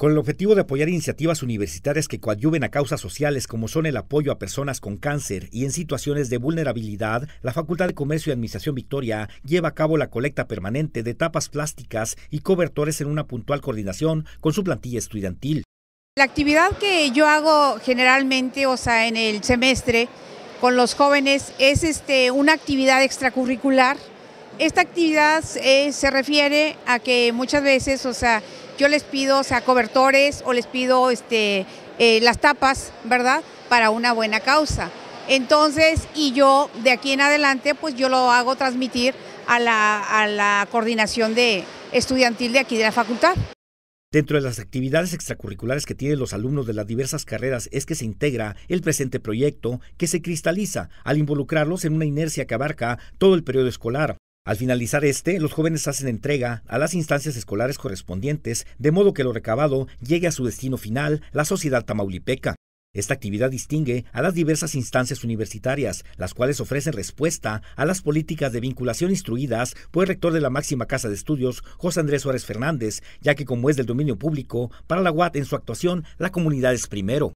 con el objetivo de apoyar iniciativas universitarias que coadyuven a causas sociales como son el apoyo a personas con cáncer y en situaciones de vulnerabilidad, la Facultad de Comercio y Administración Victoria lleva a cabo la colecta permanente de tapas plásticas y cobertores en una puntual coordinación con su plantilla estudiantil. La actividad que yo hago generalmente, o sea, en el semestre con los jóvenes es este, una actividad extracurricular esta actividad eh, se refiere a que muchas veces, o sea, yo les pido, sea, cobertores o les pido este, eh, las tapas, ¿verdad? Para una buena causa. Entonces, y yo de aquí en adelante, pues yo lo hago transmitir a la, a la coordinación de estudiantil de aquí de la facultad. Dentro de las actividades extracurriculares que tienen los alumnos de las diversas carreras es que se integra el presente proyecto que se cristaliza al involucrarlos en una inercia que abarca todo el periodo escolar, al finalizar este, los jóvenes hacen entrega a las instancias escolares correspondientes, de modo que lo recabado llegue a su destino final, la sociedad tamaulipeca. Esta actividad distingue a las diversas instancias universitarias, las cuales ofrecen respuesta a las políticas de vinculación instruidas por el rector de la máxima casa de estudios, José Andrés Suárez Fernández, ya que como es del dominio público, para la UAT en su actuación, la comunidad es primero.